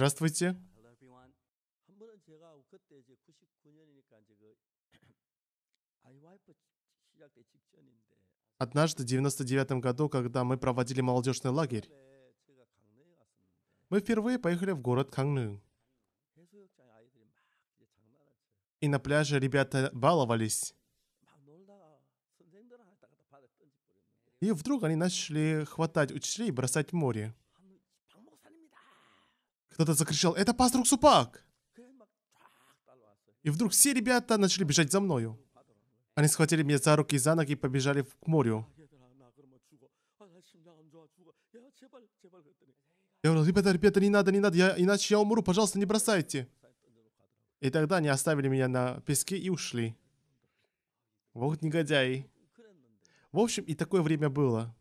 Здравствуйте. Однажды, в 99 году, когда мы проводили молодежный лагерь, мы впервые поехали в город Кангны. И на пляже ребята баловались. И вдруг они начали хватать учителей и бросать в море. Кто-то закричал, это пастор Супак! И вдруг все ребята начали бежать за мною. Они схватили меня за руки и за ноги и побежали к морю. Я говорил, ребята, ребята, не надо, не надо, я, иначе я умру, пожалуйста, не бросайте. И тогда они оставили меня на песке и ушли. Вот негодяи. В общем, и такое время было.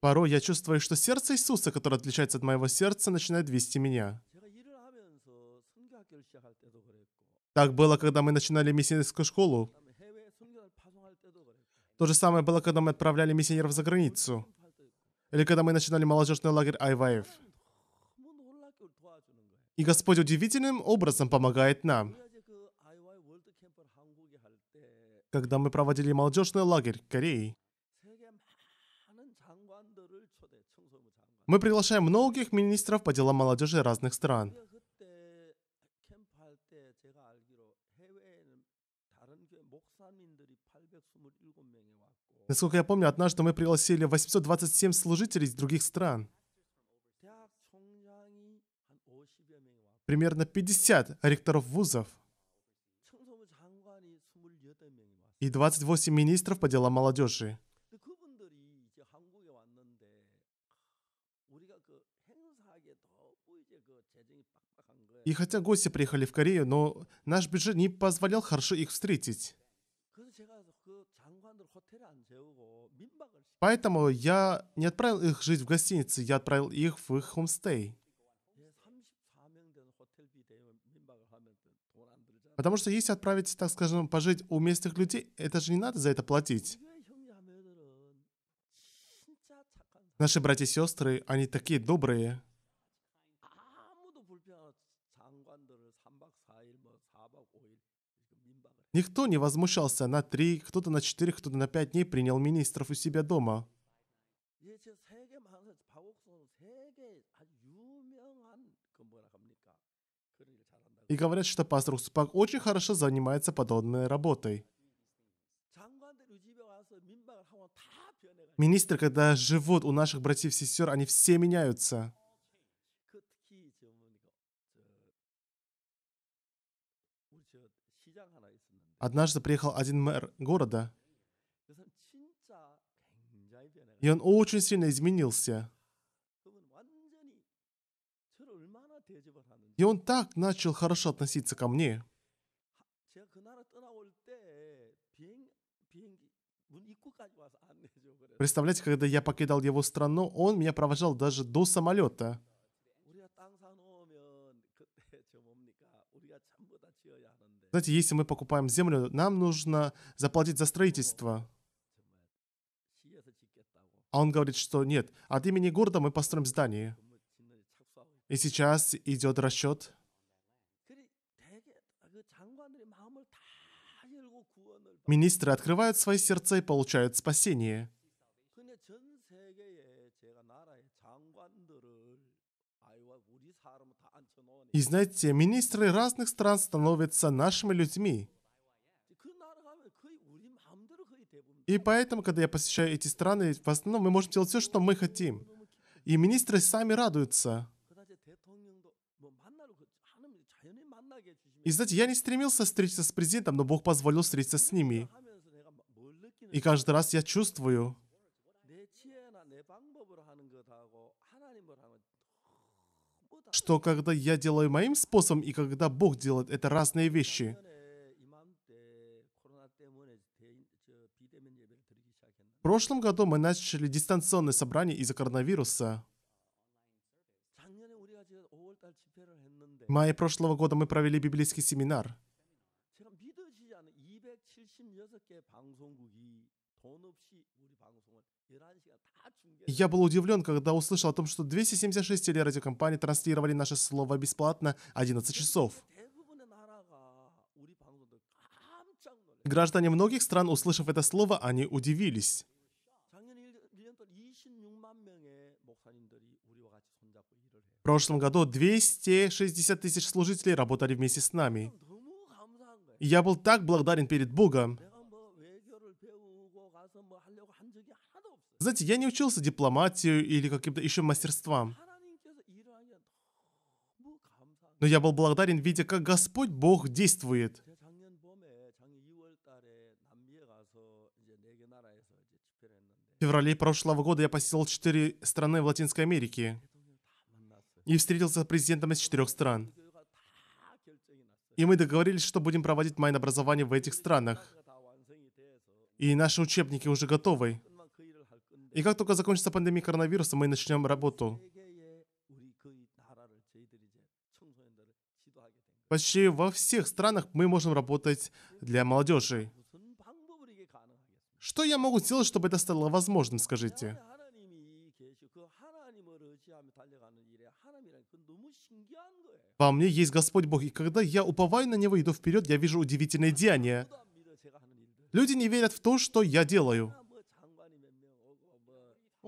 Порой я чувствую, что сердце Иисуса, которое отличается от моего сердца, начинает вести меня. Так было, когда мы начинали миссионерскую школу. То же самое было, когда мы отправляли миссионеров за границу. Или когда мы начинали молодежный лагерь IVF. И Господь удивительным образом помогает нам. Когда мы проводили молодежный лагерь Кореи. Мы приглашаем многих министров по делам молодежи разных стран. Насколько я помню, однажды мы пригласили 827 служителей из других стран. Примерно 50 ректоров вузов и 28 министров по делам молодежи. И хотя гости приехали в Корею, но наш бюджет не позволял хорошо их встретить. Поэтому я не отправил их жить в гостинице, я отправил их в их хомстей. Потому что если отправить, так скажем, пожить у местных людей, это же не надо за это платить. Наши братья и сестры, они такие добрые. Никто не возмущался на три, кто-то на четыре, кто-то на пять дней принял министров у себя дома. И говорят, что пастор Усупак очень хорошо занимается подобной работой. Министры, когда живут у наших братьев и сестер, они все меняются. Однажды приехал один мэр города, и он очень сильно изменился. И он так начал хорошо относиться ко мне. Представляете, когда я покидал его страну, он меня провожал даже до самолета. Знаете, если мы покупаем землю, нам нужно заплатить за строительство. А он говорит, что нет, от имени города мы построим здание. И сейчас идет расчет. Министры открывают свои сердца и получают спасение. И знаете, министры разных стран становятся нашими людьми. И поэтому, когда я посещаю эти страны, в основном мы можем делать все, что мы хотим. И министры сами радуются. И знаете, я не стремился встретиться с президентом, но Бог позволил встретиться с ними. И каждый раз я чувствую, что когда я делаю моим способом и когда Бог делает, это разные вещи. В прошлом году мы начали дистанционное собрание из-за коронавируса. В мае прошлого года мы провели библейский семинар. Я был удивлен, когда услышал о том, что 276 телерадиокомпаний транслировали наше слово бесплатно 11 часов. Граждане многих стран, услышав это слово, они удивились. В прошлом году 260 тысяч служителей работали вместе с нами. Я был так благодарен перед Богом. Знаете, я не учился дипломатию или каким-то еще мастерствам. Но я был благодарен, видя, как Господь Бог действует. В феврале прошлого года я посетил четыре страны в Латинской Америке и встретился с президентом из четырех стран. И мы договорились, что будем проводить образование в этих странах. И наши учебники уже готовы. И как только закончится пандемия коронавируса, мы начнем работу. Почти во всех странах мы можем работать для молодежи. Что я могу сделать, чтобы это стало возможным, скажите? Во мне есть Господь Бог, и когда я уповаю на Него, и иду вперед, я вижу удивительные деяния. Люди не верят в то, что я делаю.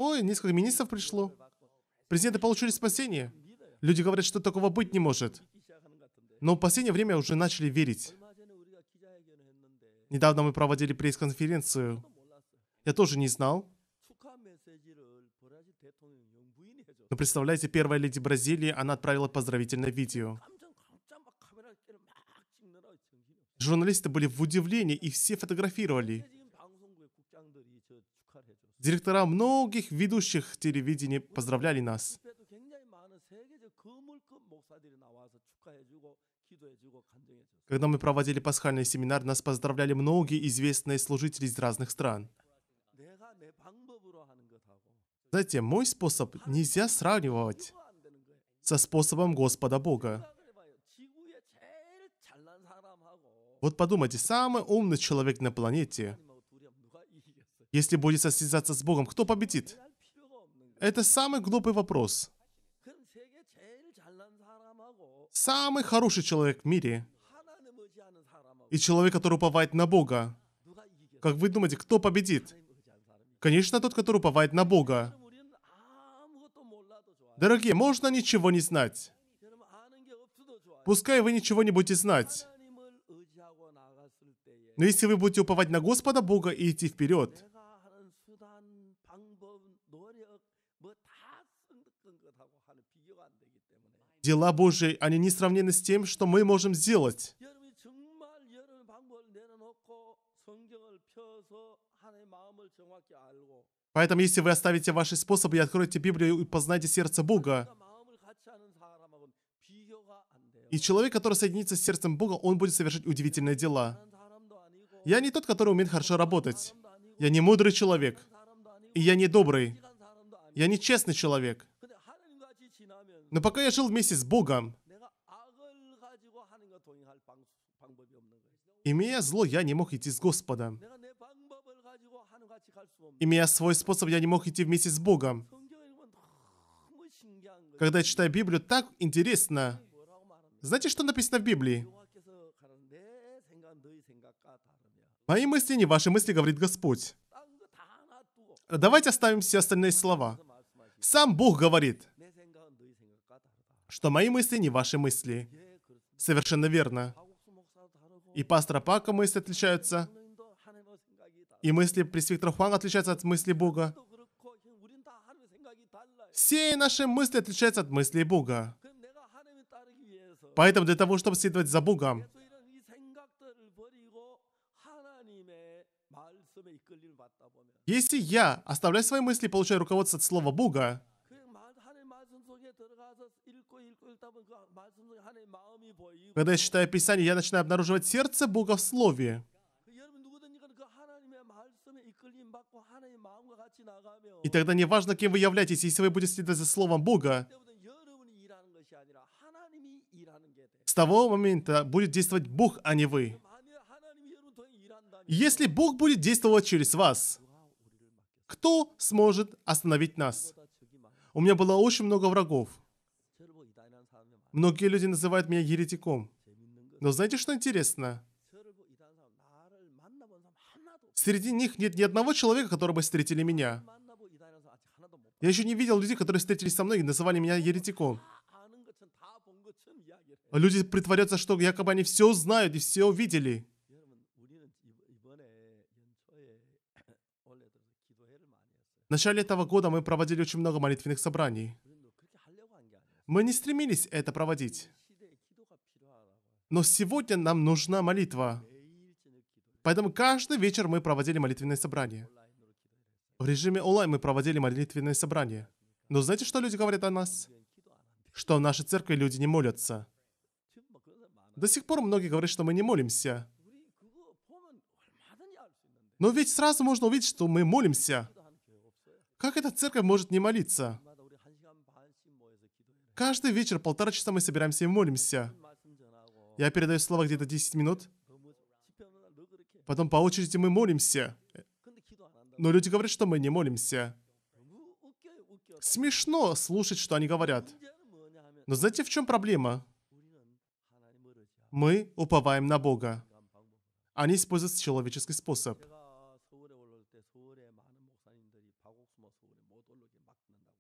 Ой, несколько министров пришло. Президенты получили спасение. Люди говорят, что такого быть не может. Но в последнее время уже начали верить. Недавно мы проводили пресс-конференцию. Я тоже не знал. Но представляете, первая леди Бразилии, она отправила поздравительное видео. Журналисты были в удивлении, и все фотографировали. Директора многих ведущих телевидений поздравляли нас. Когда мы проводили пасхальный семинар, нас поздравляли многие известные служители из разных стран. Знаете, мой способ нельзя сравнивать со способом Господа Бога. Вот подумайте, самый умный человек на планете – если будет состязаться с Богом, кто победит? Это самый глупый вопрос. Самый хороший человек в мире и человек, который уповает на Бога. Как вы думаете, кто победит? Конечно, тот, который уповает на Бога. Дорогие, можно ничего не знать. Пускай вы ничего не будете знать. Но если вы будете уповать на Господа Бога и идти вперед, Дела Божьи, они не сравнены с тем, что мы можем сделать. Поэтому, если вы оставите ваши способы и откроете Библию и познаете сердце Бога, и человек, который соединится с сердцем Бога, он будет совершать удивительные дела. Я не тот, который умеет хорошо работать. Я не мудрый человек. И я не добрый. Я не честный человек. Но пока я жил вместе с Богом, имея зло, я не мог идти с Господом. Имея свой способ, я не мог идти вместе с Богом. Когда я читаю Библию, так интересно. Знаете, что написано в Библии? Мои мысли не ваши мысли, говорит Господь. Давайте оставим все остальные слова. Сам Бог говорит что мои мысли не ваши мысли. Совершенно верно. И пастора Пака мысли отличаются. И мысли пресвитера Хуанга отличаются от мыслей Бога. Все наши мысли отличаются от мыслей Бога. Поэтому для того, чтобы следовать за Богом, если я оставляю свои мысли и получаю руководство от Слова Бога, Когда я читаю Писание, я начинаю обнаруживать сердце Бога в Слове. И тогда не важно, кем вы являетесь, если вы будете следовать за Словом Бога, с того момента будет действовать Бог, а не вы. Если Бог будет действовать через вас, кто сможет остановить нас? У меня было очень много врагов. Многие люди называют меня еретиком. Но знаете, что интересно? Среди них нет ни одного человека, который бы встретили меня. Я еще не видел людей, которые встретились со мной и называли меня еретиком. Люди притворятся, что якобы они все знают и все увидели. В начале этого года мы проводили очень много молитвенных собраний. Мы не стремились это проводить. Но сегодня нам нужна молитва. Поэтому каждый вечер мы проводили молитвенное собрание. В режиме онлайн мы проводили молитвенное собрание. Но знаете, что люди говорят о нас? Что в нашей церкви люди не молятся. До сих пор многие говорят, что мы не молимся. Но ведь сразу можно увидеть, что мы молимся. Как эта церковь может не молиться? Каждый вечер полтора часа мы собираемся и молимся. Я передаю слова где-то 10 минут. Потом по очереди мы молимся. Но люди говорят, что мы не молимся. Смешно слушать, что они говорят. Но знаете, в чем проблема? Мы уповаем на Бога. Они используют человеческий способ.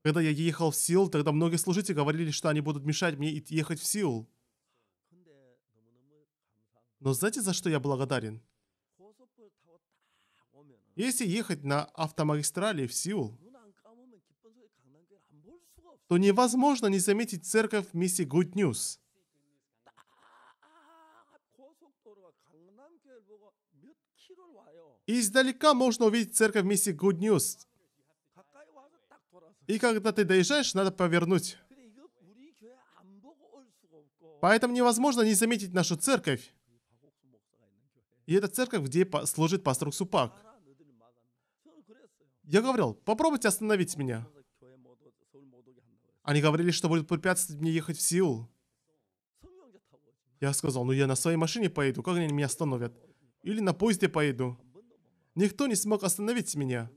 Когда я ехал в Сил, тогда многие служители говорили, что они будут мешать мне ехать в Сил. Но знаете, за что я благодарен? Если ехать на автомагистрали в Сеул, то невозможно не заметить церковь миссии Good News. И издалека можно увидеть церковь миссии Good News и когда ты доезжаешь, надо повернуть. Поэтому невозможно не заметить нашу церковь. И эта церковь, где служит пастор Супак. Я говорил, попробуйте остановить меня. Они говорили, что будут препятствовать мне ехать в Сеул. Я сказал, ну я на своей машине поеду, как они меня остановят? Или на поезде поеду? Никто не смог остановить меня.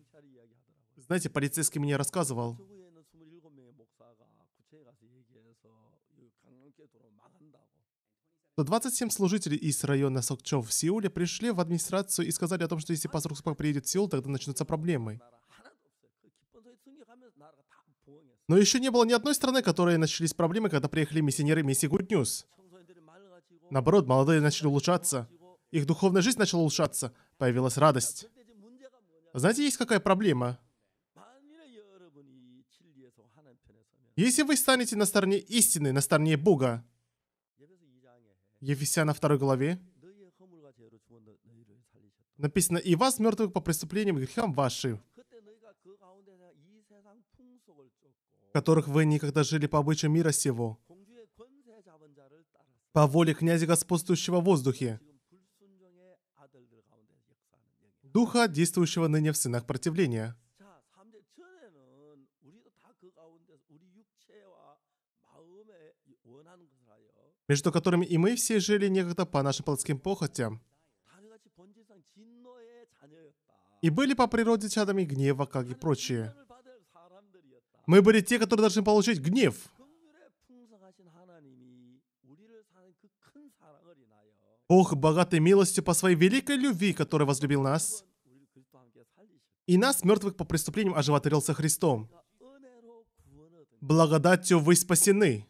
Знаете, полицейский мне рассказывал, что 27 служителей из района Сокчов в Сеуле пришли в администрацию и сказали о том, что если пастор Куспак приедет в Сеул, тогда начнутся проблемы. Но еще не было ни одной страны, которые начались проблемы, когда приехали миссионеры миссии Good News. Наоборот, молодые начали улучшаться. Их духовная жизнь начала улучшаться. Появилась радость. Знаете, есть какая проблема? Если вы станете на стороне истины, на стороне Бога, Ефесяна 2 главе, написано, «И вас, мертвых по преступлениям и грехам вашим, которых вы никогда жили по обычаю мира сего, по воле князя господствующего в воздухе, духа, действующего ныне в сынах противления». между которыми и мы все жили некогда по нашим плотским похотям, и были по природе чадами гнева, как и прочие. Мы были те, которые должны получить гнев. Бог, богатый милостью по своей великой любви, который возлюбил нас, и нас, мертвых по преступлениям, оживотворился Христом. Благодатью вы спасены.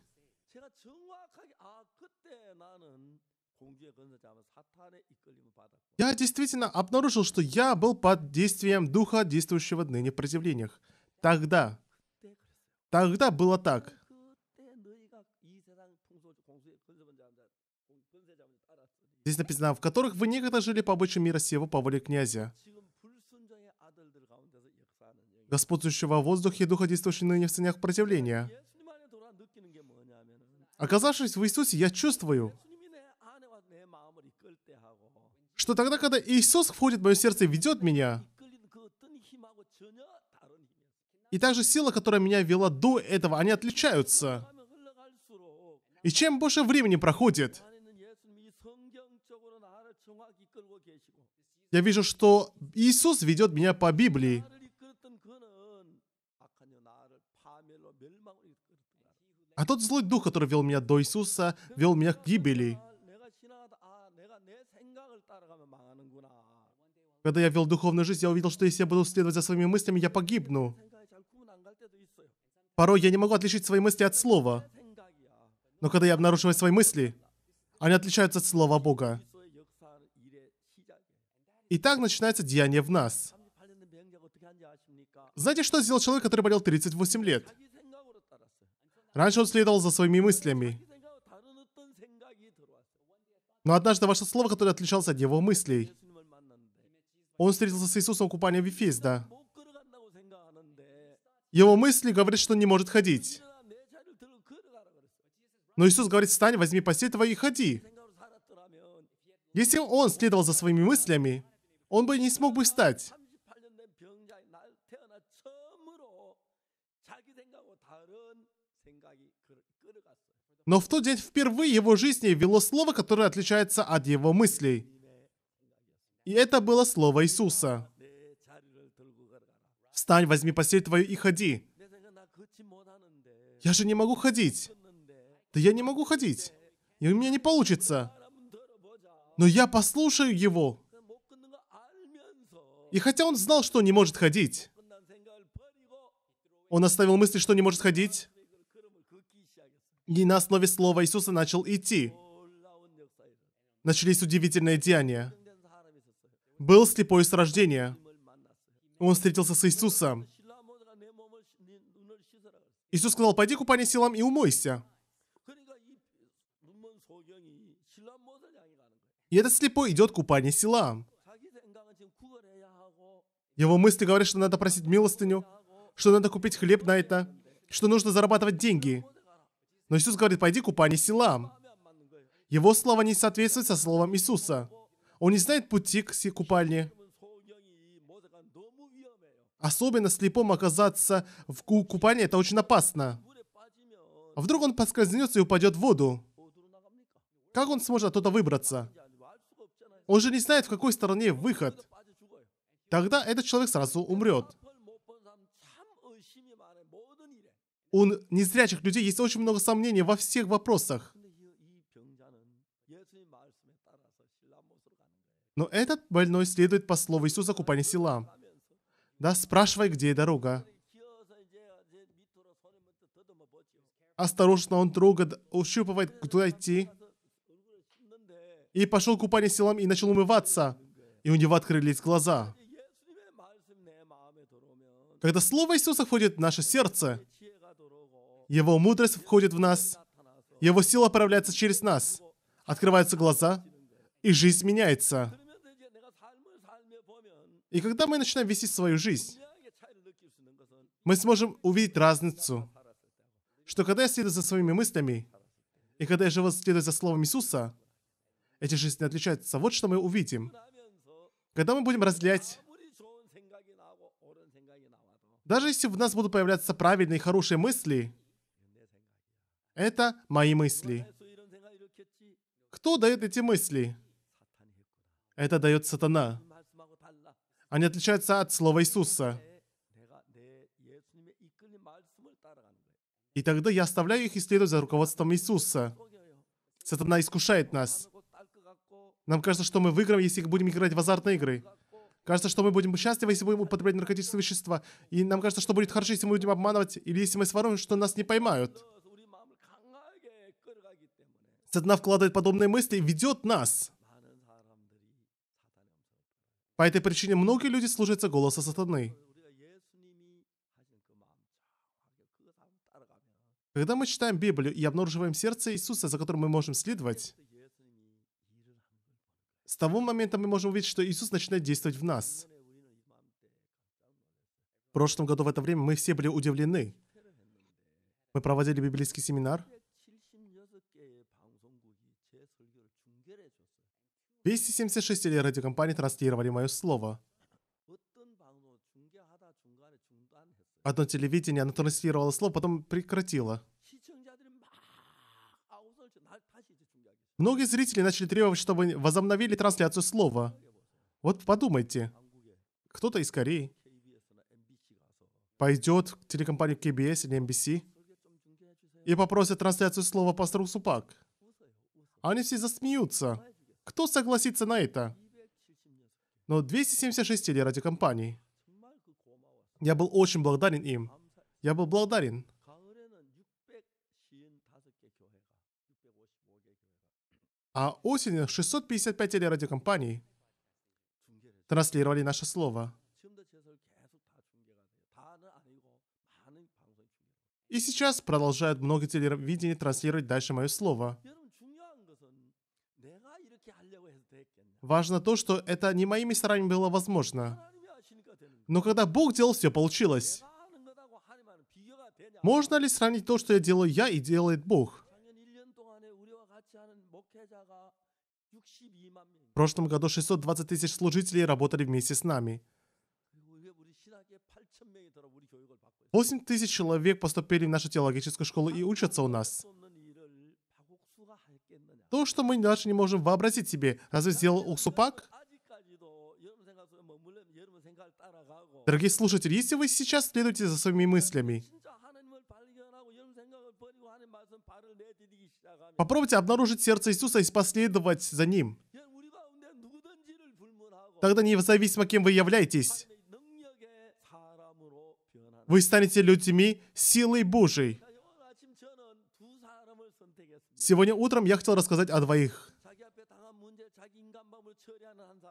Я действительно обнаружил, что я был под действием духа, действующего ныне в противлениях. Тогда. Тогда было так. Здесь написано, в которых вы некогда жили по обычаю мира сего по воле князя. Господствующего в воздухе духа действующего ныне в сынях противления. Оказавшись в Иисусе, я чувствую, что тогда, когда Иисус входит в мое сердце и ведет меня, и также сила, которая меня вела до этого, они отличаются. И чем больше времени проходит, я вижу, что Иисус ведет меня по Библии. А тот злой дух, который вел меня до Иисуса, вел меня к гибели. Когда я вел духовную жизнь, я увидел, что если я буду следовать за своими мыслями, я погибну. Порой я не могу отличить свои мысли от слова. Но когда я обнаруживаю свои мысли, они отличаются от слова Бога. И так начинается деяние в нас. Знаете, что сделал человек, который болел 38 лет? Раньше он следовал за своими мыслями. Но однажды ваше слово, которое отличалось от его мыслей, он встретился с Иисусом в купании в да. Его мысли говорят, что он не может ходить. Но Иисус говорит, встань, возьми постель твою и ходи. Если он следовал за своими мыслями, он бы не смог бы встать. Но в тот день впервые его жизни вело слово, которое отличается от его мыслей. И это было слово Иисуса. «Встань, возьми постель твою и ходи». Я же не могу ходить. Да я не могу ходить. И у меня не получится. Но я послушаю его. И хотя он знал, что не может ходить, он оставил мысли, что не может ходить, и на основе слова Иисуса начал идти. Начались удивительные деяния был слепой с рождения. Он встретился с Иисусом. Иисус сказал, пойди купание упани силам и умойся. И этот слепой идет купание упани силам. Его мысли говорят, что надо просить милостыню, что надо купить хлеб на это, что нужно зарабатывать деньги. Но Иисус говорит, пойди купание упани силам. Его слова не соответствуют со словом Иисуса. Он не знает пути к всей купальне. Особенно слепом оказаться в купании, это очень опасно. А вдруг он поскользнется и упадет в воду? Как он сможет оттуда выбраться? Он же не знает, в какой стороне выход. Тогда этот человек сразу умрет. У незрячих людей есть очень много сомнений во всех вопросах. Но этот больной следует по слову Иисуса купания села. Да, спрашивай, где дорога. Осторожно он трогает, ощупывает, куда идти. И пошел купание селам и начал умываться. И у него открылись глаза. Когда Слово Иисуса входит в наше сердце, Его мудрость входит в нас, Его сила проявляется через нас, открываются глаза, и жизнь меняется. И когда мы начинаем вести свою жизнь, мы сможем увидеть разницу, что когда я следую за своими мыслями, и когда я живу следую за словом Иисуса, эти жизни отличаются. Вот что мы увидим. Когда мы будем разделять, даже если в нас будут появляться правильные и хорошие мысли, это мои мысли. Кто дает эти мысли? Это дает сатана. Они отличаются от слова Иисуса. И тогда я оставляю их исследовать за руководством Иисуса. Сатана искушает нас. Нам кажется, что мы выиграем, если будем играть в азартные игры. Кажется, что мы будем счастливы, если будем употреблять наркотические вещества. И нам кажется, что будет хорошо, если мы будем обманывать, или если мы своруем, что нас не поймают. Сатана вкладывает подобные мысли и ведет нас. По этой причине многие люди служатся голоса сатаны. Когда мы читаем Библию и обнаруживаем сердце Иисуса, за которым мы можем следовать, с того момента мы можем увидеть, что Иисус начинает действовать в нас. В прошлом году в это время мы все были удивлены. Мы проводили библейский семинар – 276 или радиокомпаний транслировали мое слово. Одно телевидение, оно транслировало слово, потом прекратило. Многие зрители начали требовать, чтобы возобновили трансляцию слова. Вот подумайте. Кто-то из Кореи пойдет к телекомпании KBS или NBC и попросит трансляцию слова пастору Супак. Они все засмеются. Кто согласится на это? Но 276 или радиокомпаний. Я был очень благодарен им. Я был благодарен. А осенью 655 телерадиокомпаний транслировали наше слово. И сейчас продолжают многие телевидения транслировать дальше мое слово. Важно то, что это не моими стараниями было возможно. Но когда Бог делал, все получилось. Можно ли сравнить то, что я делаю я и делает Бог? В прошлом году 620 тысяч служителей работали вместе с нами. 8 тысяч человек поступили в нашу теологическую школу и учатся у нас. То, что мы даже не можем вообразить себе. Разве сделал Уксупак? Дорогие слушатели, если вы сейчас следуете за своими мыслями, попробуйте обнаружить сердце Иисуса и последовать за Ним. Тогда независимо, кем вы являетесь, вы станете людьми силой Божией. Сегодня утром я хотел рассказать о двоих.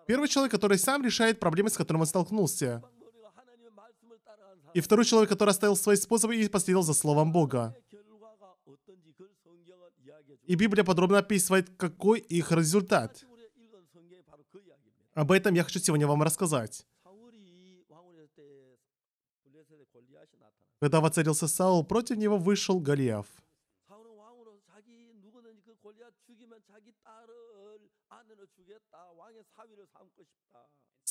Первый человек, который сам решает проблемы, с которыми он столкнулся. И второй человек, который оставил свои способы и последовал за словом Бога. И Библия подробно описывает, какой их результат. Об этом я хочу сегодня вам рассказать. Когда воцарился Саул, против него вышел Голиаф.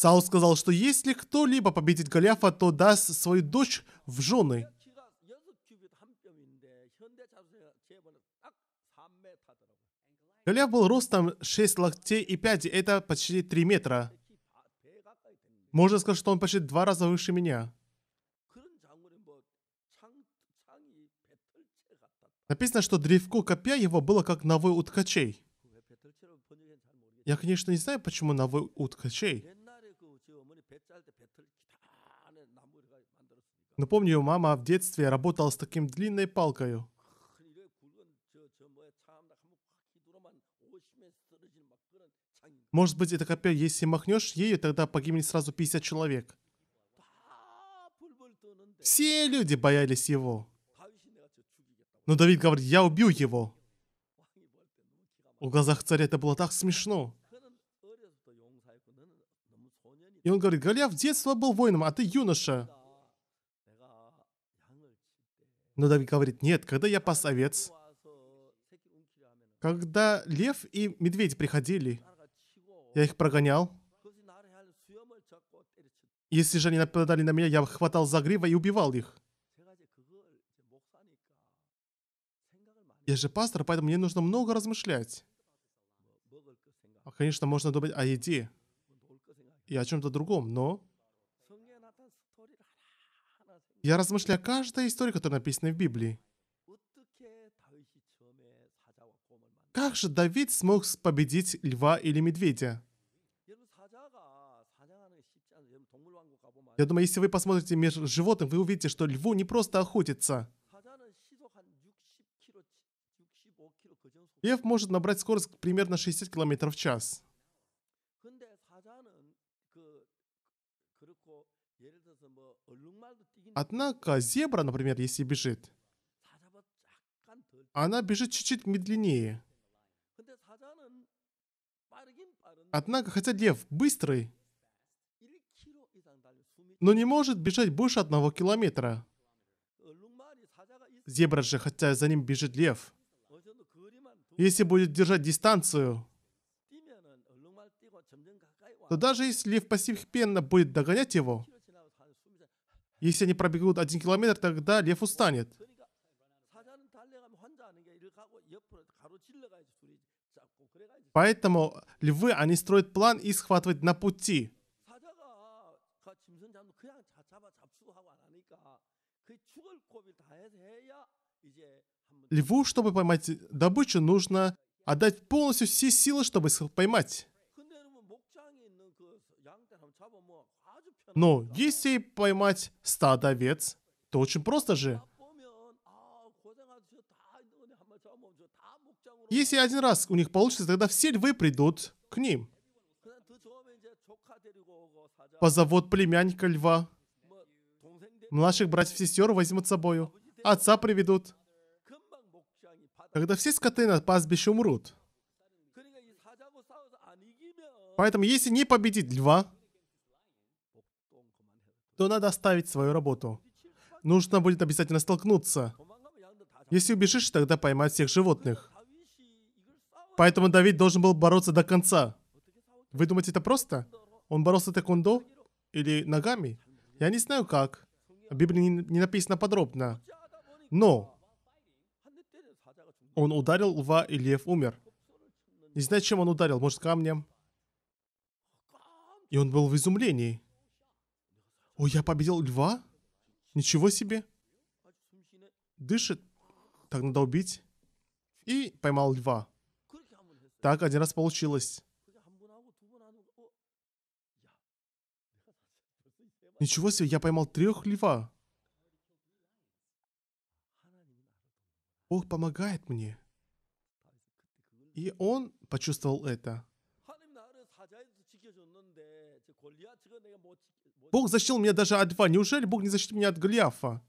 Саул сказал, что если кто-либо победит Голиафа, то даст свою дочь в жены. Голиаф был ростом 6 локтей и 5, это почти 3 метра. Можно сказать, что он почти два раза выше меня. Написано, что древко копья его было как навой у ткачей. Я, конечно, не знаю, почему навой у ткачей. Но помню, мама в детстве работала с таким длинной палкой. Может быть, это копье, если махнешь ею, тогда погибнет сразу 50 человек. Все люди боялись его. Но Давид говорит, я убью его. У глазах царя это было так смешно. И он говорит, Голиаф в детстве был воином, а ты юноша. Но Давид говорит, нет, когда я пас овец, когда лев и медведь приходили, я их прогонял. Если же они нападали на меня, я хватал за грива и убивал их. Я же пастор, поэтому мне нужно много размышлять. А, конечно, можно думать о еде и о чем-то другом, но я размышляю о каждой истории, которая написана в Библии. Как же Давид смог победить льва или медведя? Я думаю, если вы посмотрите между животных, вы увидите, что льву не просто охотится. Лев может набрать скорость примерно 60 км в час. Однако зебра, например, если бежит, она бежит чуть-чуть медленнее. Однако, хотя лев быстрый, но не может бежать больше одного километра. Зебра же, хотя за ним бежит лев. Если будет держать дистанцию, то даже если лев постепенно будет догонять его, если они пробегут один километр, тогда лев устанет. Поэтому львы, они строят план и схватывают на пути. Льву, чтобы поймать добычу, нужно отдать полностью все силы, чтобы поймать. Но если поймать стадо овец, то очень просто же. Если один раз у них получится, тогда все львы придут к ним. Позовут племянника льва. Младших братьев и сестер возьмут с собою. Отца приведут. Когда все скоты на пастбище умрут. Поэтому если не победить льва, то надо оставить свою работу. Нужно будет обязательно столкнуться. Если убежишь, тогда поймают всех животных. Поэтому Давид должен был бороться до конца. Вы думаете, это просто? Он боролся тэквондо? Или ногами? Я не знаю как. В Библии не написано подробно. Но он ударил льва, и лев умер. Не знаю, чем он ударил, может, камнем. И он был в изумлении. О, я победил льва? Ничего себе. Дышит. Так, надо убить. И поймал льва. Так, один раз получилось. Ничего себе, я поймал трех льва. Бог помогает мне. И он почувствовал это. Бог защитил меня даже от Льва. Неужели Бог не защитит меня от Голиафа?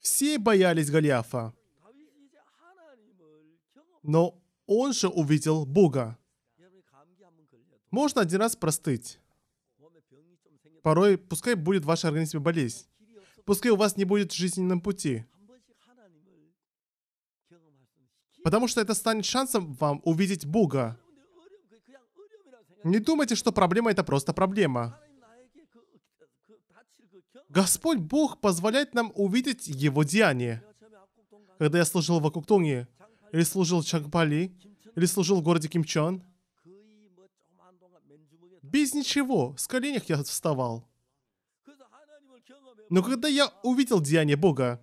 Все боялись Голиафа. Но он же увидел Бога. Можно один раз простыть. Порой, пускай будет в вашем организме болезнь. Пускай у вас не будет жизненном пути. Потому что это станет шансом вам увидеть Бога. Не думайте, что проблема это просто проблема. Господь Бог позволяет нам увидеть Его деяние. Когда я служил в Акуктунге, или служил в Чангпали, или служил в городе Кимчон, без ничего, с коленях я вставал. Но когда я увидел деяние Бога,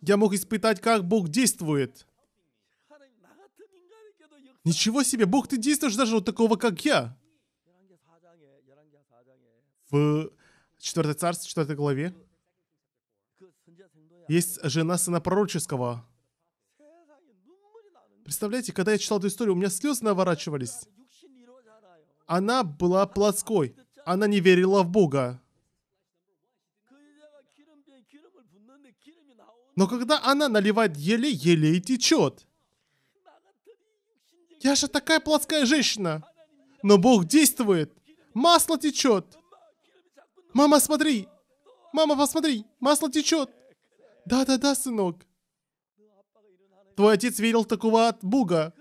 я мог испытать, как Бог действует. Ничего себе, Бог, ты действуешь даже вот такого, как я. В 4 царстве, 4 главе, есть жена сына пророческого. Представляете, когда я читал эту историю, у меня слезы наворачивались. Она была плоской. Она не верила в Бога. Но когда она наливает еле, еле и течет. Я же такая плоская женщина. Но Бог действует. Масло течет. Мама, смотри. Мама, посмотри. Масло течет. Да-да-да, сынок. Твой отец верил такого от Бога.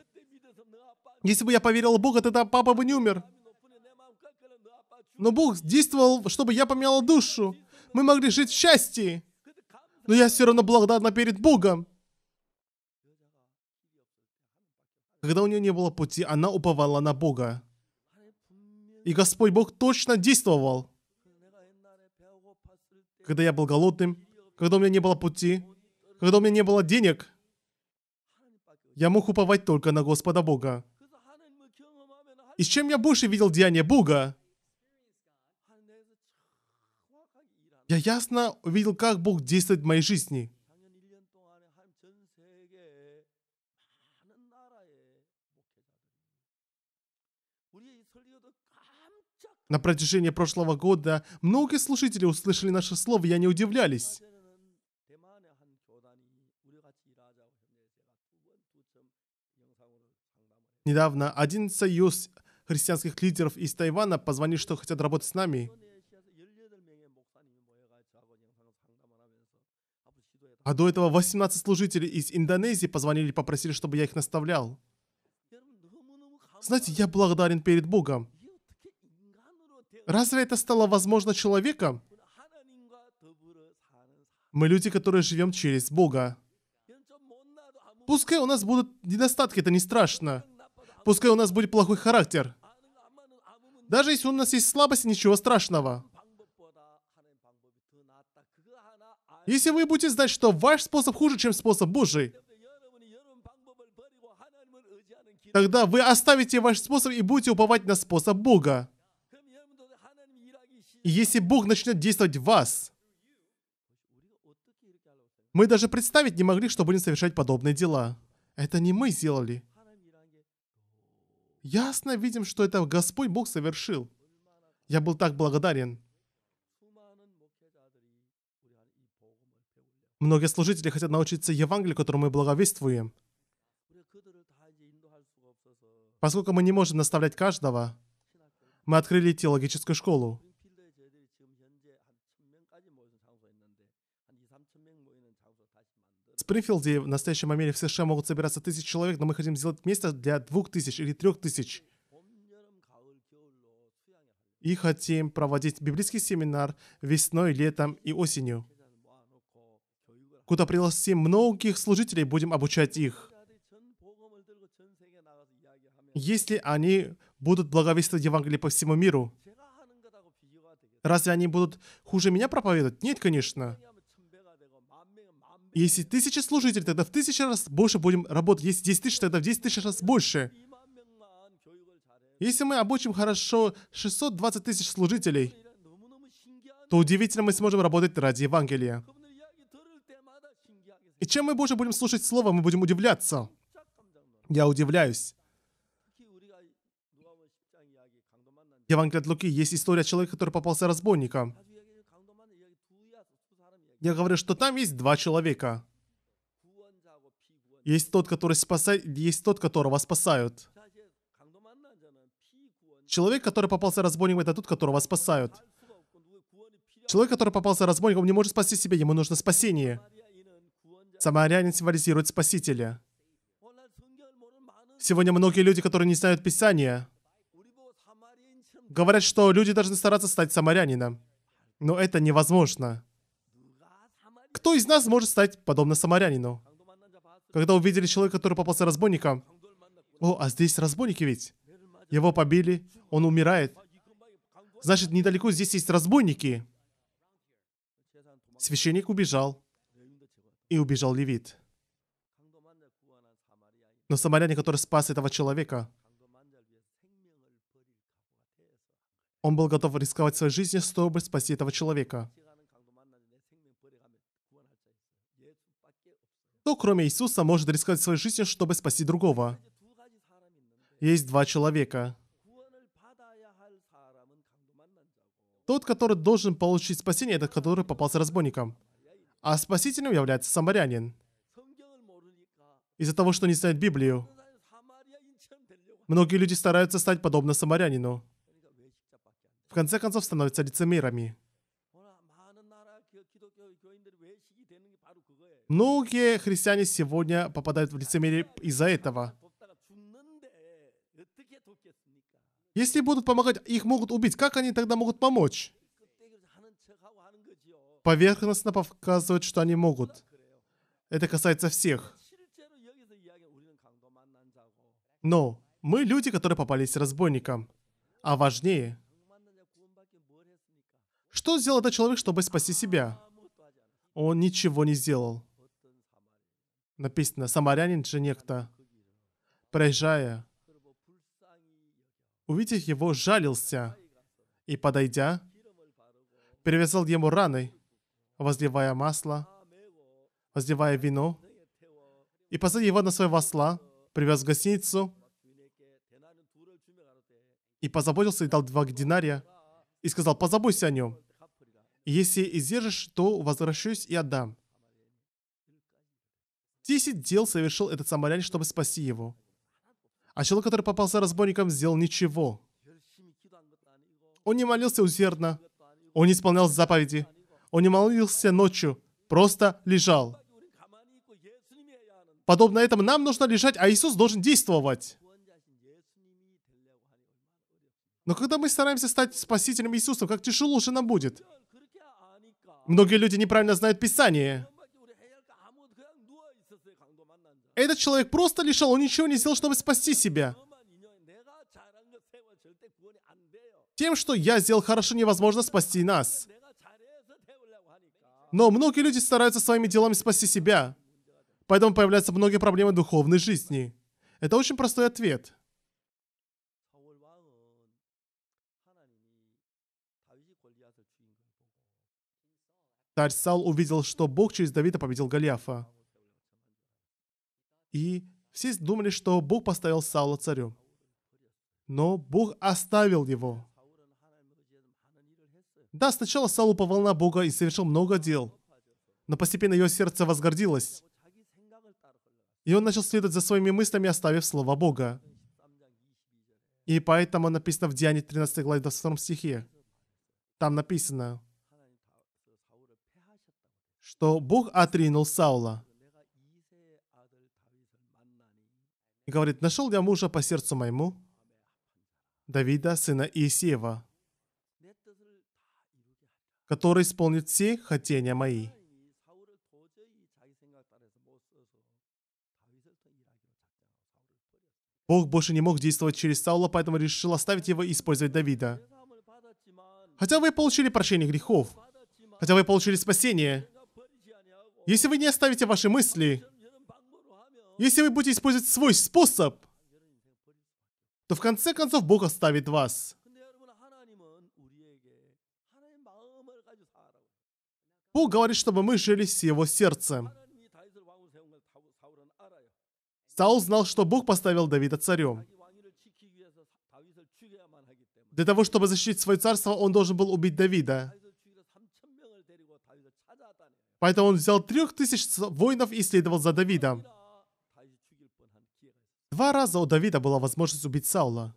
Если бы я поверил в Бога, тогда папа бы не умер. Но Бог действовал, чтобы я поменяла душу. Мы могли жить в счастье. Но я все равно благодарна перед Богом. Когда у нее не было пути, она уповала на Бога. И Господь Бог точно действовал. Когда я был голодным, когда у меня не было пути, когда у меня не было денег, я мог уповать только на Господа Бога. И с чем я больше видел деяния Бога, я ясно увидел, как Бог действует в моей жизни. На протяжении прошлого года многие слушатели услышали наши слова, и они удивлялись. Недавно один союз христианских лидеров из Тайвана позвонил, что хотят работать с нами. А до этого 18 служителей из Индонезии позвонили и попросили, чтобы я их наставлял. Знаете, я благодарен перед Богом. Разве это стало возможно человеком? Мы люди, которые живем через Бога. Пускай у нас будут недостатки, это не страшно. Пускай у нас будет плохой характер. Даже если у нас есть слабость, ничего страшного. Если вы будете знать, что ваш способ хуже, чем способ Божий, тогда вы оставите ваш способ и будете уповать на способ Бога. И если Бог начнет действовать в вас, мы даже представить не могли, что будем совершать подобные дела. Это не мы сделали. Ясно видим, что это Господь Бог совершил. Я был так благодарен. Многие служители хотят научиться Евангелию, которому мы благовествуем. Поскольку мы не можем наставлять каждого, мы открыли теологическую школу. Спринфилде в настоящем момент в США могут собираться тысячи человек, но мы хотим сделать место для двух тысяч или трех тысяч. И хотим проводить библейский семинар весной, летом и осенью. Куда пригласим многих служителей, будем обучать их. Если они будут благовествовать Евангелие по всему миру, разве они будут хуже меня проповедовать? Нет, конечно. Если тысяча служителей, тогда в тысячу раз больше будем работать. Если 10 тысяч, тогда в 10 тысяч раз больше. Если мы обучим хорошо 620 тысяч служителей, то удивительно мы сможем работать ради Евангелия. И чем мы больше будем слушать Слово, мы будем удивляться. Я удивляюсь. Евангелие от Луки есть история человека, который попался разбойником. Я говорю, что там есть два человека. Есть тот, который спасает, есть тот, которого спасают. Человек, который попался разбойником, это тот, которого спасают. Человек, который попался разбойником, не может спасти себя, ему нужно спасение. Самарянин символизирует Спасителя. Сегодня многие люди, которые не знают Писания, говорят, что люди должны стараться стать самарянином. Но это невозможно. Кто из нас может стать подобно самарянину? Когда увидели человека, который попался разбойником, о, а здесь разбойники ведь. Его побили, он умирает. Значит, недалеко здесь есть разбойники. Священник убежал. И убежал левит. Но самарянин, который спас этого человека, он был готов рисковать своей жизнью, чтобы спасти этого человека. Кто, кроме Иисуса, может рисковать своей жизнью, чтобы спасти другого? Есть два человека. Тот, который должен получить спасение, это который попался разбойником. А спасителем является самарянин. Из-за того, что не знает Библию. Многие люди стараются стать подобно самарянину. В конце концов, становятся лицемерами. Многие христиане сегодня попадают в лицемерие из-за этого. Если будут помогать, их могут убить. Как они тогда могут помочь? Поверхностно показывают, что они могут. Это касается всех. Но мы люди, которые попались разбойникам. А важнее, что сделал этот человек, чтобы спасти себя? Он ничего не сделал написано, самарянин же некто, проезжая, увидев его, жалился и, подойдя, перевязал ему раны, возливая масло, возливая вино, и посадил его на своего осла, привез в гостиницу, и позаботился и дал два динария, и сказал, позаботься о нем. Если издержишь, то возвращусь и отдам. Десять дел совершил этот самарянин, чтобы спасти его. А человек, который попался разбойником, сделал ничего. Он не молился усердно. Он не исполнял заповеди. Он не молился ночью. Просто лежал. Подобно этому нам нужно лежать, а Иисус должен действовать. Но когда мы стараемся стать спасителем Иисусом, как тяжело же нам будет. Многие люди неправильно знают Писание. А этот человек просто лишал, он ничего не сделал, чтобы спасти себя. Тем, что я сделал хорошо, невозможно спасти нас. Но многие люди стараются своими делами спасти себя. Поэтому появляются многие проблемы духовной жизни. Это очень простой ответ. Царь Сал увидел, что Бог через Давида победил Голиафа и все думали, что Бог поставил Саула царем. Но Бог оставил его. Да, сначала Саул уповал на Бога и совершил много дел, но постепенно его сердце возгордилось. И он начал следовать за своими мыслями, оставив слово Бога. И поэтому написано в Диане 13 главе 22 стихе. Там написано, что Бог отринул Саула. И говорит, нашел я мужа по сердцу моему, Давида, сына Иисеева, который исполнит все хотения мои. Бог больше не мог действовать через Саула, поэтому решил оставить его и использовать Давида. Хотя вы получили прощение грехов, хотя вы получили спасение, если вы не оставите ваши мысли, если вы будете использовать свой способ, то в конце концов Бог оставит вас. Бог говорит, чтобы мы жили с его сердцем. Саул знал, что Бог поставил Давида царем. Для того, чтобы защитить свое царство, он должен был убить Давида. Поэтому он взял трех тысяч воинов и следовал за Давидом. Два раза у Давида была возможность убить Саула.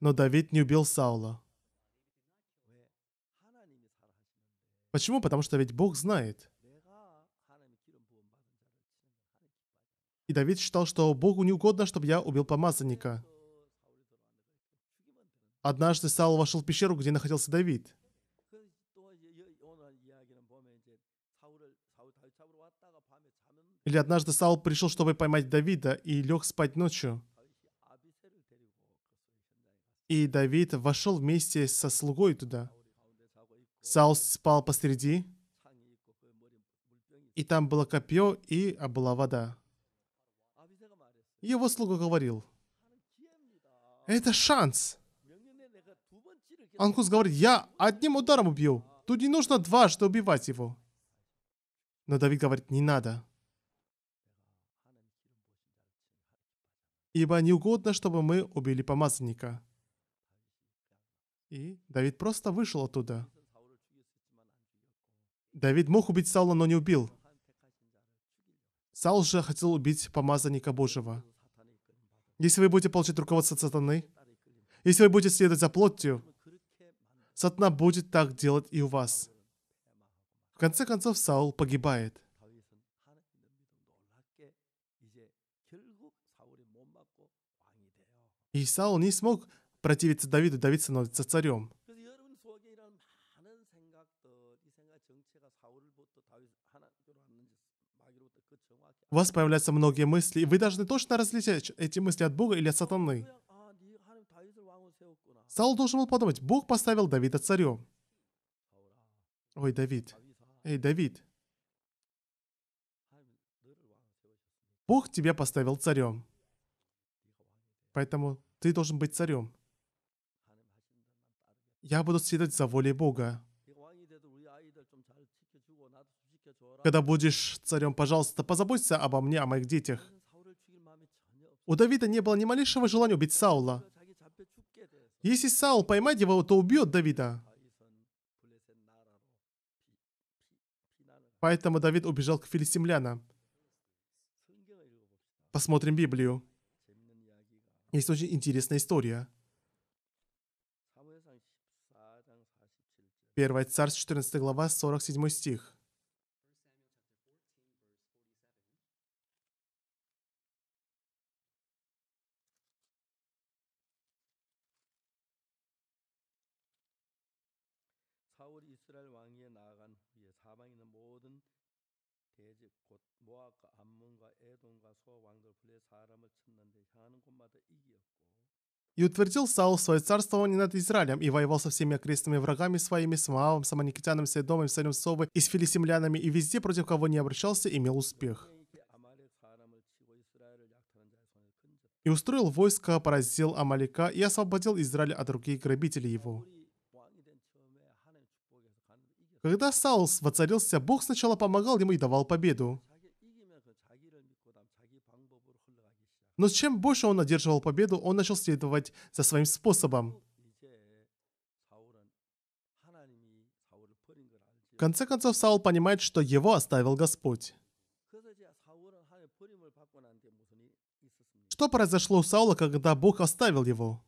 Но Давид не убил Саула. Почему? Потому что ведь Бог знает. И Давид считал, что Богу не угодно, чтобы я убил помазанника. Однажды Саул вошел в пещеру, где находился Давид. Или однажды Саул пришел, чтобы поймать Давида, и лег спать ночью. И Давид вошел вместе со слугой туда. Саул спал посреди, и там было копье, и была вода. Его слуга говорил, «Это шанс!» Анхус говорит, «Я одним ударом убью. Тут не нужно два, что убивать его». Но Давид говорит, «Не надо. ибо не угодно, чтобы мы убили помазанника». И Давид просто вышел оттуда. Давид мог убить Саула, но не убил. Саул же хотел убить помазанника Божьего. Если вы будете получать руководство сатаны, если вы будете следовать за плотью, сатана будет так делать и у вас. В конце концов, Саул погибает. И Саул не смог противиться Давиду, Давид становится царем. У вас появляются многие мысли, и вы должны точно различать эти мысли от Бога или от сатаны. Саул должен был подумать, Бог поставил Давида царем. Ой, Давид. Эй, Давид. Бог тебя поставил царем. Поэтому ты должен быть царем. Я буду следовать за волей Бога. Когда будешь царем, пожалуйста, позаботься обо мне, о моих детях. У Давида не было ни малейшего желания убить Саула. Если Саул поймает его, то убьет Давида. Поэтому Давид убежал к филистимлянам. Посмотрим Библию. Есть очень интересная история. Первая царств, 14 глава, 47 стих. И утвердил Саул свое царствование над Израилем и воевал со всеми окрестными врагами своими, с Маавом, Саманикитяном, Седомом, Салем Совы и с филистимлянами, и везде, против кого не обращался, имел успех. И устроил войско, поразил Амалика и освободил Израиль от руки грабителей его. Когда Саул воцарился, Бог сначала помогал ему и давал победу. Но чем больше он одерживал победу, он начал следовать за своим способом. В конце концов, Саул понимает, что его оставил Господь. Что произошло у Саула, когда Бог оставил его?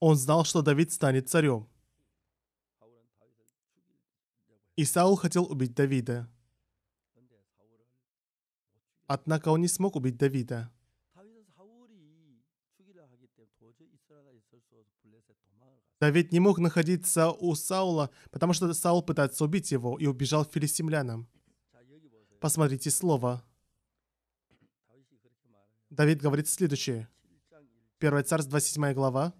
Он знал, что Давид станет царем. И Саул хотел убить Давида. Однако он не смог убить Давида. Давид не мог находиться у Саула, потому что Саул пытается убить его и убежал к филистимлянам. Посмотрите слово. Давид говорит следующее. 1 Царств, 27 глава,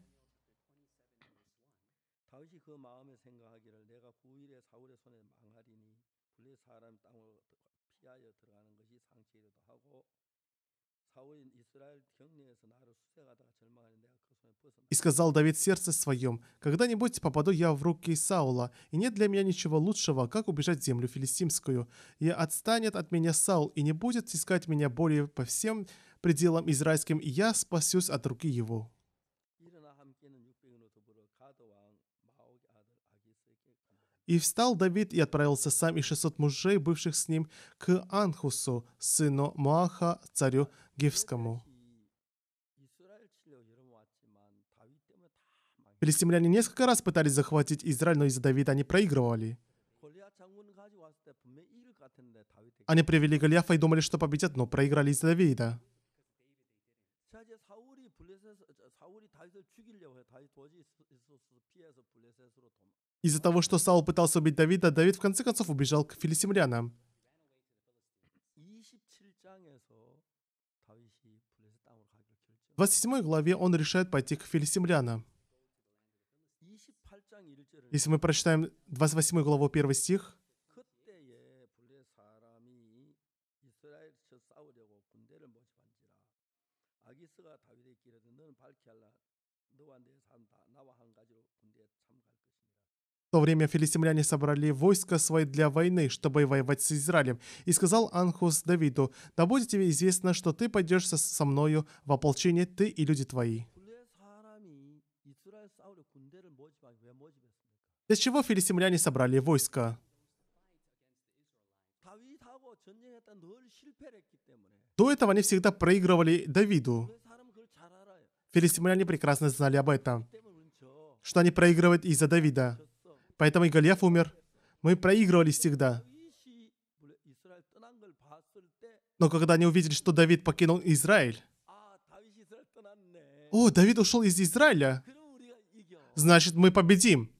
И сказал Давид сердце своем, «Когда-нибудь попаду я в руки Саула, и нет для меня ничего лучшего, как убежать в землю филистимскую. И отстанет от меня Саул, и не будет искать меня более по всем пределам израильским, и я спасусь от руки его». И встал Давид и отправился сам и 600 мужей, бывших с ним, к Анхусу, сыну Моаха, царю Гивскому. Филистимляне несколько раз пытались захватить Израиль, но из-за Давида они проигрывали. Они привели Голиафа и думали, что победят, но проиграли из-за Давида. Из-за того, что Саул пытался убить Давида, Давид в конце концов убежал к филистимлянам. В 27 главе он решает пойти к филистимлянам. Если мы прочитаем 28 главу 1 стих, в то время филистимляне собрали войско свои для войны, чтобы воевать с Израилем, и сказал Анхус Давиду, «Да будет тебе известно, что ты пойдешь со мною в ополчение, ты и люди твои». Для чего филистимляне собрали войско? До этого они всегда проигрывали Давиду. Филистимляне прекрасно знали об этом, что они проигрывают из-за Давида. Поэтому и Голиаф умер. Мы проигрывали всегда. Но когда они увидели, что Давид покинул Израиль, о, Давид ушел из Израиля, значит мы победим.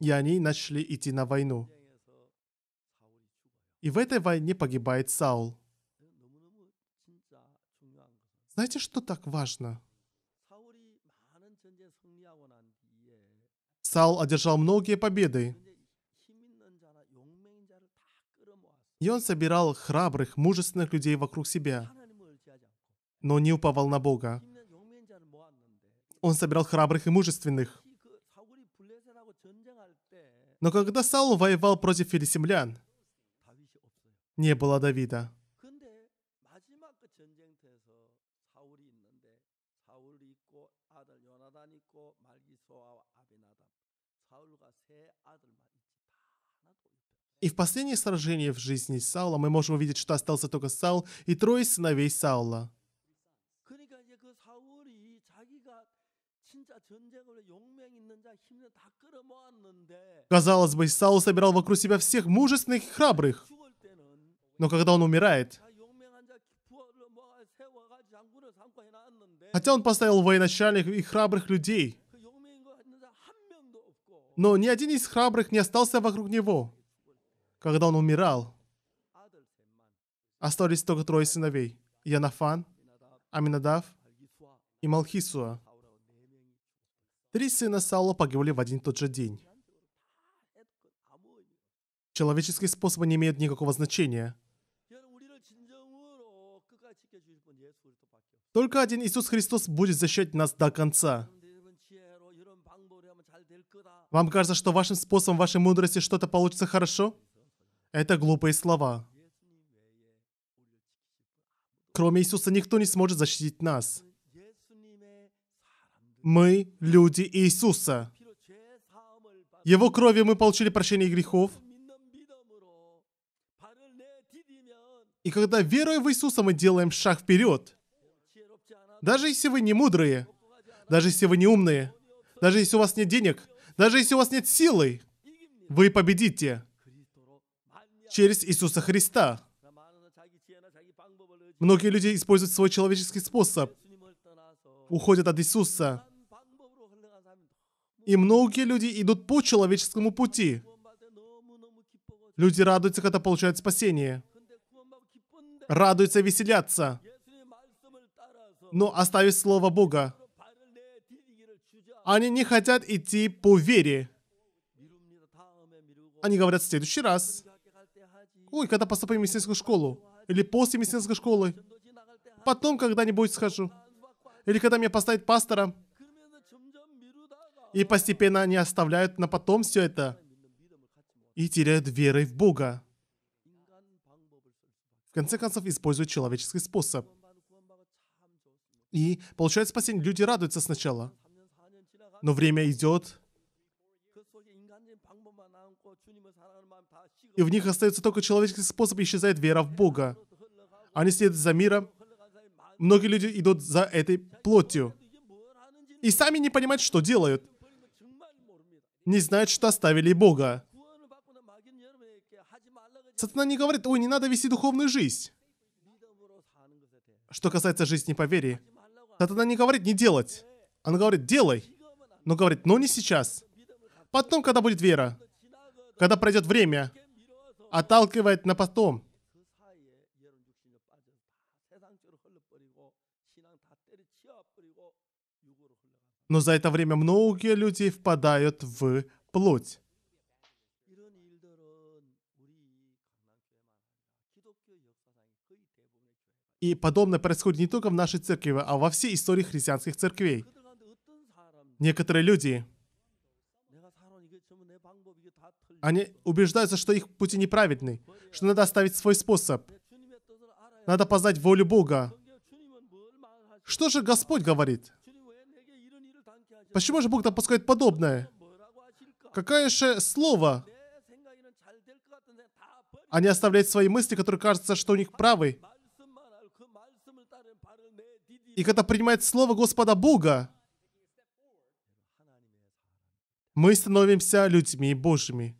И они начали идти на войну. И в этой войне погибает Саул. Знаете, что так важно? Саул одержал многие победы. И он собирал храбрых, мужественных людей вокруг себя, но не уповал на Бога. Он собирал храбрых и мужественных. Но когда Саул воевал против филистимлян, не было Давида. И в последнее сражение в жизни Саула мы можем увидеть, что остался только Саул и трое сыновей Саула. Казалось бы, Саул собирал вокруг себя всех мужественных и храбрых. Но когда он умирает, хотя он поставил военачальных и храбрых людей, но ни один из храбрых не остался вокруг него. Когда он умирал, остались только трое сыновей. Янафан, Аминадав и Малхисуа. Три сына Саула погибли в один и тот же день. Человеческие способы не имеют никакого значения. Только один Иисус Христос будет защищать нас до конца. Вам кажется, что вашим способом, вашей мудрости что-то получится хорошо? Это глупые слова. Кроме Иисуса никто не сможет защитить нас. Мы люди Иисуса. Его кровью мы получили прощение грехов. И когда веруя в Иисуса, мы делаем шаг вперед. Даже если вы не мудрые, даже если вы не умные, даже если у вас нет денег, даже если у вас нет силы, вы победите через Иисуса Христа. Многие люди используют свой человеческий способ, уходят от Иисуса. И многие люди идут по человеческому пути. Люди радуются, когда получают спасение. Радуются и веселятся. Но оставив Слово Бога, они не хотят идти по вере. Они говорят в следующий раз. Ой, когда поступаю в медицинскую школу. Или после медицинской школы. Потом когда-нибудь схожу. Или когда меня поставят пастора, И постепенно они оставляют на потом все это. И теряют верой в Бога. В конце концов, используют человеческий способ. И получают спасение. Люди радуются сначала. Но время идет, и в них остается только человеческий способ, исчезает вера в Бога. Они следуют за миром. Многие люди идут за этой плотью. И сами не понимают, что делают. Не знают, что оставили Бога. Сатана не говорит, ой, не надо вести духовную жизнь. Что касается жизни по вере, Сатана не говорит не делать. он говорит, делай. Но говорит, но не сейчас. Потом, когда будет вера. Когда пройдет время отталкивает на потом. Но за это время многие люди впадают в плоть. И подобное происходит не только в нашей церкви, а во всей истории христианских церквей. Некоторые люди Они убеждаются, что их пути неправедны, что надо оставить свой способ. Надо познать волю Бога. Что же Господь говорит? Почему же Бог допускает подобное? Какое же слово? Они оставляют свои мысли, которые кажутся, что у них правы. И когда принимает слово Господа Бога, мы становимся людьми Божьими.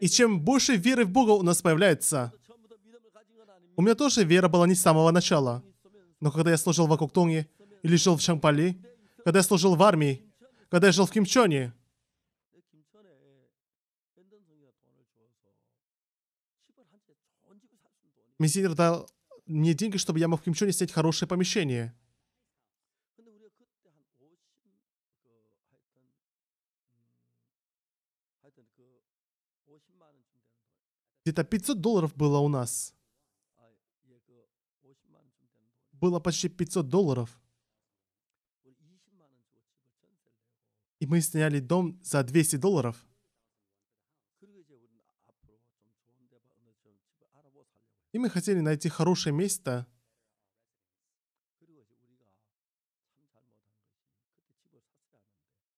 И чем больше веры в Бога у нас появляется, у меня тоже вера была не с самого начала. Но когда я служил в Акуктунге, или жил в Шампали, когда я служил в армии, когда я жил в Кимчоне, Мизинер дал мне деньги, чтобы я мог в Кимчоне снять хорошее помещение. Где-то 500 долларов было у нас. Было почти 500 долларов. И мы сняли дом за 200 долларов. И мы хотели найти хорошее место.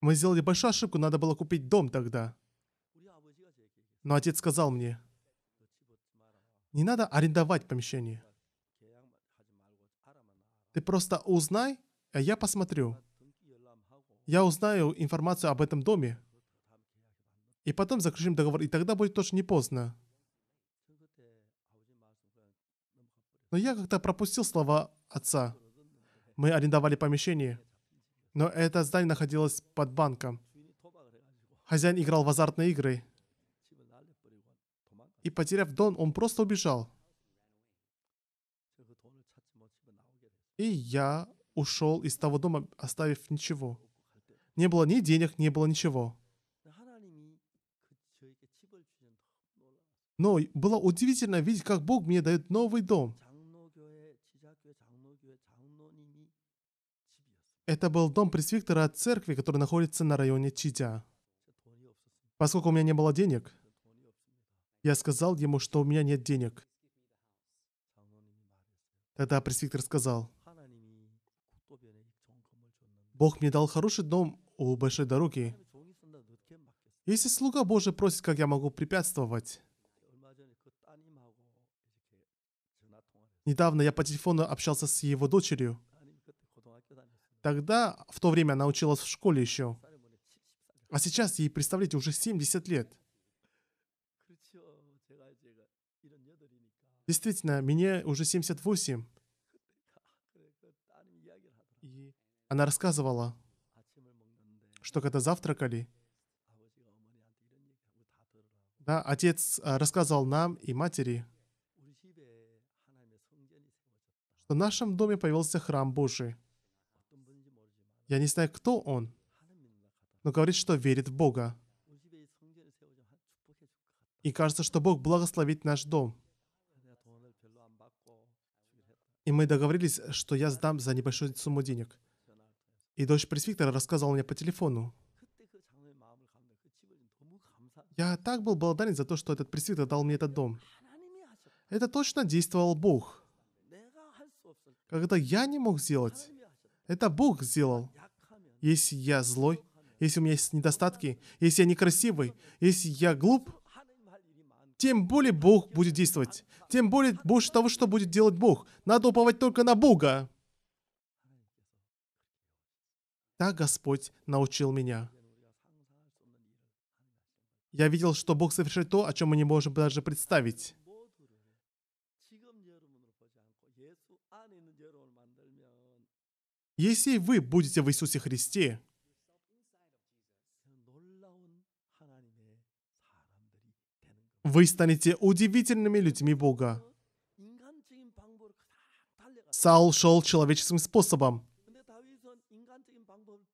Мы сделали большую ошибку, надо было купить дом тогда. Но отец сказал мне, не надо арендовать помещение. Ты просто узнай, а я посмотрю. Я узнаю информацию об этом доме. И потом заключим договор, и тогда будет тоже не поздно. Но я как-то пропустил слова отца. Мы арендовали помещение, но это здание находилось под банком. Хозяин играл в азартные игры. И потеряв Дон, он просто убежал. И я ушел из того дома, оставив ничего. Не было ни денег, не было ничего. Но было удивительно видеть, как Бог мне дает новый дом. Это был дом пресвитера от церкви, который находится на районе Чидя. Поскольку у меня не было денег, я сказал ему, что у меня нет денег. Тогда пресвитер сказал, «Бог мне дал хороший дом у большой дороги. Если слуга Божий просит, как я могу препятствовать?» Недавно я по телефону общался с его дочерью. Тогда, в то время, она училась в школе еще. А сейчас ей, представляете, уже 70 лет. Действительно, мне уже 78. И она рассказывала, что когда завтракали, да, отец а, рассказывал нам и матери, что в нашем доме появился храм Божий. Я не знаю, кто он, но говорит, что верит в Бога. И кажется, что Бог благословит наш дом. И мы договорились, что я сдам за небольшую сумму денег. И дочь пресвитера рассказывал мне по телефону. Я так был благодарен за то, что этот пресвитер дал мне этот дом. Это точно действовал Бог. Когда я не мог сделать, это Бог сделал. Если я злой, если у меня есть недостатки, если я некрасивый, если я глуп, тем более Бог будет действовать. Тем более больше того, что будет делать Бог. Надо уповать только на Бога. Так Господь научил меня. Я видел, что Бог совершает то, о чем мы не можем даже представить. Если вы будете в Иисусе Христе, вы станете удивительными людьми Бога. Саул шел человеческим способом.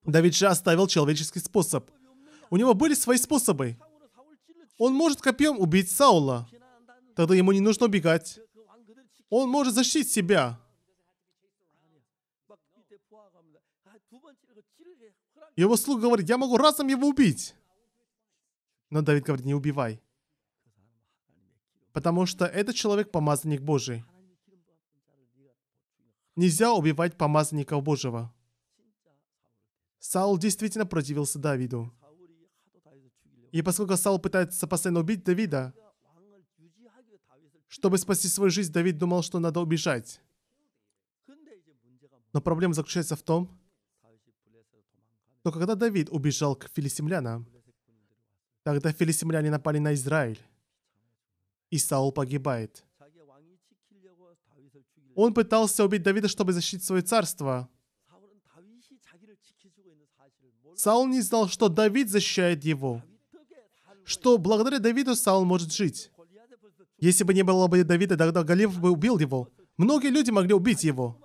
Давид же оставил человеческий способ. У него были свои способы. Он может копьем убить Саула. Тогда ему не нужно убегать. Он может защитить себя. Его слуг говорит, я могу разом его убить. Но Давид говорит, не убивай потому что этот человек помазанник Божий. Нельзя убивать помазанников Божьего. Саул действительно противился Давиду. И поскольку Саул пытается постоянно убить Давида, чтобы спасти свою жизнь, Давид думал, что надо убежать. Но проблема заключается в том, что когда Давид убежал к филистимлянам, тогда филистимляне напали на Израиль и Саул погибает. Он пытался убить Давида, чтобы защитить свое царство. Саул не знал, что Давид защищает его. Что благодаря Давиду Саул может жить. Если бы не было бы Давида, тогда Галев бы убил его. Многие люди могли убить его.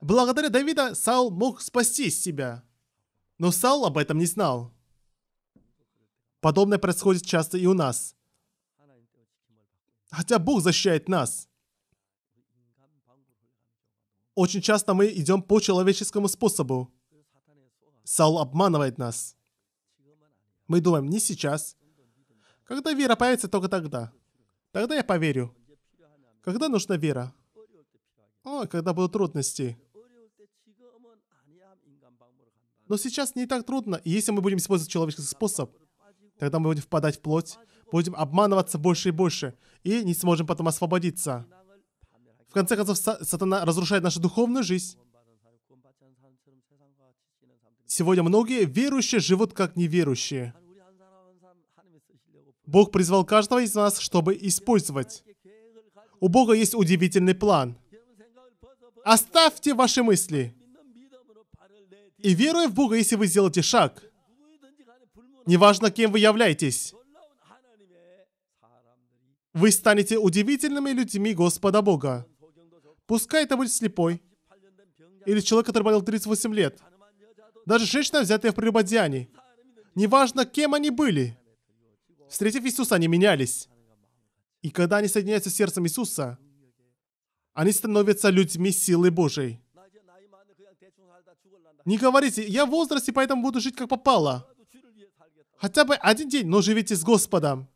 Благодаря Давида Саул мог спасти себя. Но Саул об этом не знал. Подобное происходит часто и у нас хотя Бог защищает нас. Очень часто мы идем по человеческому способу. Саул обманывает нас. Мы думаем, не сейчас. Когда вера появится, только тогда. Тогда я поверю. Когда нужна вера? О, когда будут трудности. Но сейчас не так трудно. И если мы будем использовать человеческий способ, тогда мы будем впадать в плоть, будем обманываться больше и больше, и не сможем потом освободиться. В конце концов, сатана разрушает нашу духовную жизнь. Сегодня многие верующие живут как неверующие. Бог призвал каждого из нас, чтобы использовать. У Бога есть удивительный план. Оставьте ваши мысли. И веруя в Бога, если вы сделаете шаг, неважно, кем вы являетесь, вы станете удивительными людьми Господа Бога. Пускай это будет слепой. Или человек, который болел 38 лет. Даже женщина, взятая в прелюбодеянии. Неважно, кем они были. Встретив Иисуса, они менялись. И когда они соединяются с сердцем Иисуса, они становятся людьми силы Божией. Не говорите, я в возрасте, поэтому буду жить как попало. Хотя бы один день, но живите с Господом.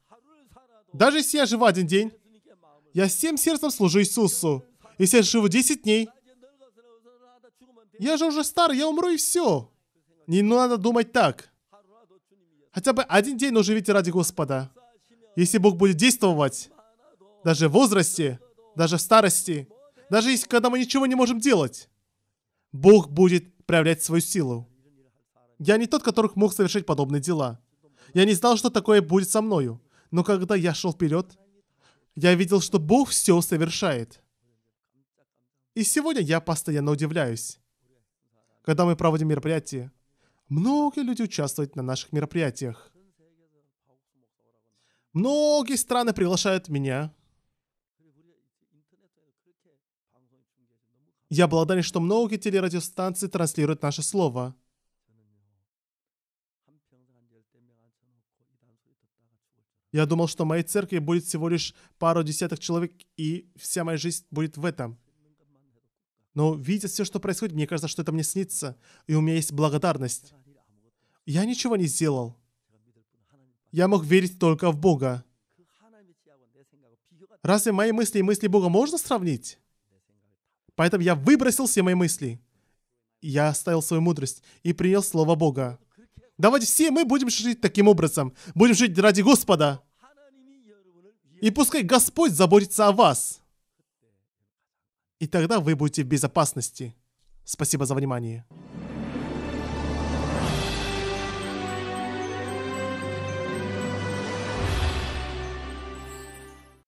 Даже если я живу один день, я всем сердцем служу Иисусу. Если я живу 10 дней, я же уже стар, я умру и все. Не надо думать так. Хотя бы один день, нужно жить ради Господа. Если Бог будет действовать, даже в возрасте, даже в старости, даже если когда мы ничего не можем делать, Бог будет проявлять свою силу. Я не тот, который мог совершить подобные дела. Я не знал, что такое будет со мною. Но когда я шел вперед, я видел, что Бог все совершает. И сегодня я постоянно удивляюсь. Когда мы проводим мероприятия, многие люди участвуют на наших мероприятиях. Многие страны приглашают меня. Я благодарен, что многие телерадиостанции транслируют наше слово – Я думал, что в моей церкви будет всего лишь пару десяток человек, и вся моя жизнь будет в этом. Но видя все, что происходит, мне кажется, что это мне снится, и у меня есть благодарность. Я ничего не сделал. Я мог верить только в Бога. Разве мои мысли и мысли Бога можно сравнить? Поэтому я выбросил все мои мысли. Я оставил свою мудрость и принял Слово Бога. Давайте все мы будем жить таким образом. Будем жить ради Господа. И пускай Господь заботится о вас. И тогда вы будете в безопасности. Спасибо за внимание.